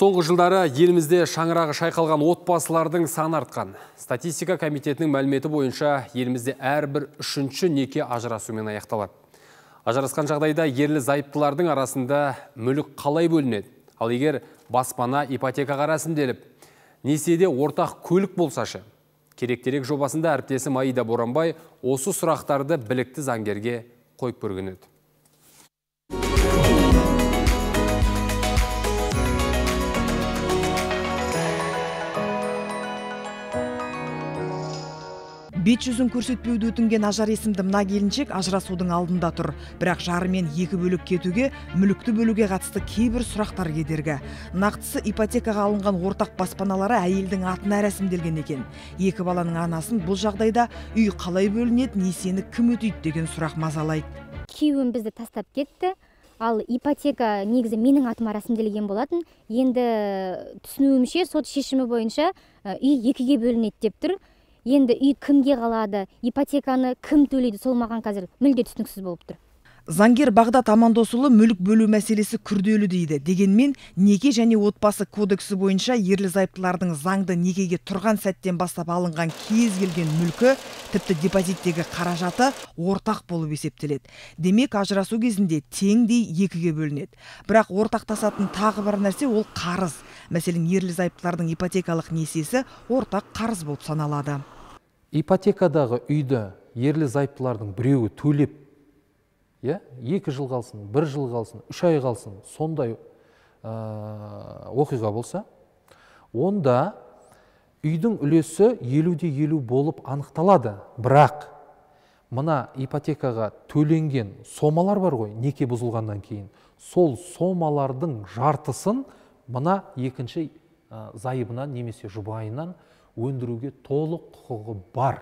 Соңғы жылдары елімізде шаңырағы шайқалған отбасылардың саны артқан. Статистика комитетінің мәліметі бойынша елімізде әрбір үшінші неке ажырасумен аяқталады. Ажырасқан жағдайда ерлі зайыптылардың арасында мүлік қалай бөлінеді. Ал егер баспана ипотека ипотекаға деліп, неседе ортақ көлік болсашы, керектерек жобасында әріптесім Аида Боранбай осы сұрақтарды білікті заңгерге қойып көрген бет жүзін көрсетпеуді өтінген ажар есімді мына келіншек ажырасудың алдында тұр бірақ жарымен екі бөлек кетуге мүлікті бөлуге қатысты кейбір сұрақтар кедергі нақтысы ипотекаға алынған ортақ баспаналары әйелдің атына рәсімделген екен екі баланың анасын бұл жағдайда үй қалай бөлінеді несені кім өтейді деген сұрақ мазалайды күйеуім бізді тастап кетті ал ипотека негізі менің атыма рәсімделген болатын енді э, түсінуімше сот шешімі бойынша э, үй екіге бөлінеді деп тұр енді үй кімге қалады ипотеканы кім төлейді сол маған қазір мүлде түсініксіз болып тұр заңгер бағдат амандосұлы мүлік бөлу мәселесі күрделі дейді дегенмен неке және отбасы кодексі бойынша ерлі зайыптылардың заңды некеге тұрған сәттен бастап алынған кез келген мүлкі тіпті депозиттегі қаражаты ортақ болып есептеледі демек ажырасу кезінде теңдей екіге бөлінеді бірақ ортақтасатын тағы бір нәрсе ол қарыз мәселен ерлі зайыптылардың ипотекалық несиесі ортақ қарыз болып саналады ипотекадағы үйді ерлі зайыптылардың біреуі төлеп иә екі жыл қалсын бір жыл қалсын үш ай қалсын сондай ә, оқиға болса онда үйдің үлесі елу де елу болып анықталады бірақ мына ипотекаға төленген сомалар бар ғой неке бұзылғаннан кейін сол сомалардың жартысын мына екінші ә, зайыбынан немесе жұбайынан өндіруге толық құқығы бар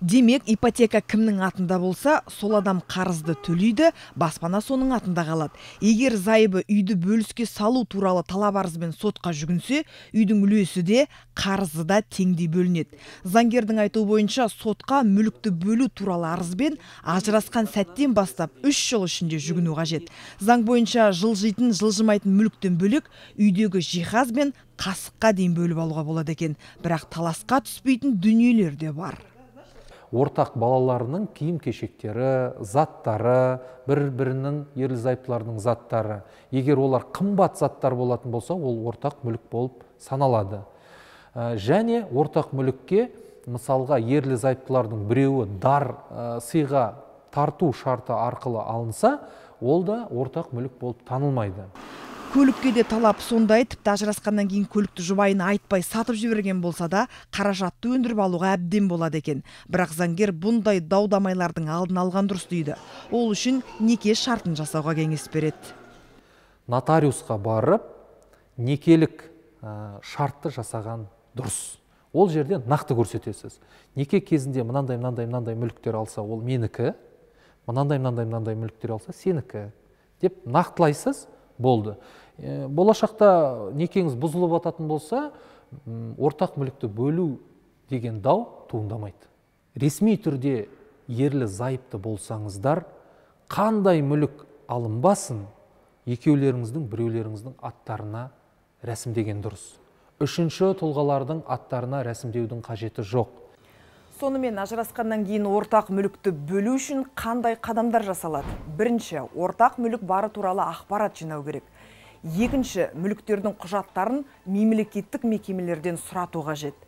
демек ипотека кімнің атында болса сол адам қарызды төлейді баспана соның атында қалады егер зайыбы үйді бөліске салу туралы талап арызбен сотқа жүгінсе үйдің үлесі де қарызы да теңдей бөлінеді заңгердің айтуы бойынша сотқа мүлікті бөлу туралы арызбен ажырасқан сәттен бастап үш жыл ішінде жүгіну қажет заң бойынша жылжитын жылжымайтын мүліктен бөлек үйдегі жиһаз бен қасыққа дейін бөліп алуға болады екен бірақ таласқа түспейтін дүниелер де бар ортақ балаларының киім кешектері заттары бір бірінің ерлі зайыптылардың заттары егер олар қымбат заттар болатын болса ол ортақ мүлік болып саналады ә, және ортақ мүлікке мысалға ерлі зайыптылардың біреуі дар ә, сыйға тарту шарты арқылы алынса ол да ортақ мүлік болып танылмайды көлікке де талап сондай тіпті ажырасқаннан кейін көлікті жұбайына айтпай сатып жіберген болса да қаражатты өндіріп алуға әбден болады екен бірақ заңгер бұндай дау дамайлардың алдын алған дұрыс дейді ол үшін неке шартын жасауға кеңес береді нотариусқа барып некелік шартты жасаған дұрыс ол жерде нақты көрсетесіз неке кезінде мынандай мынандай мынандай мүліктер алса ол менікі мынандай мынандай мынандай мүліктер алса сенікі деп нақтылайсыз болды болашақта некеңіз бұзылып ататын болса ортақ мүлікті бөлу деген дау туындамайды ресми түрде ерлі зайыпты болсаңыздар қандай мүлік алынбасын екеулеріңіздің біреулеріңіздің аттарына рәсімдеген дұрыс үшінші тұлғалардың аттарына рәсімдеудің қажеті жоқ Сонымен ажырасқаннан кейін ортақ мүлікті бөлу үшін қандай қадамдар жасалады? Бірінші, ортақ мүлік бары туралы ақпарат жинау керек. Екінші, мүліктердің құжаттарын мемлекеттік мекемелерден сұрату жет.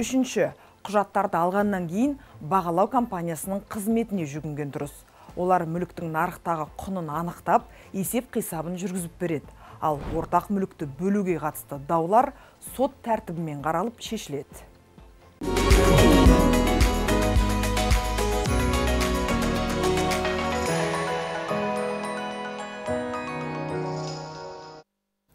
Үшінші, құжаттарды алғаннан кейін бағалау компаниясының қызметіне жүгінген дұрыс. Олар мүліктің нарықтағы құнын анықтап, есеп қисабын жүргізіп береді. Ал ортақ мүлікті бөлуге қатысты даулар сот тәртібімен қаралып шешіледі.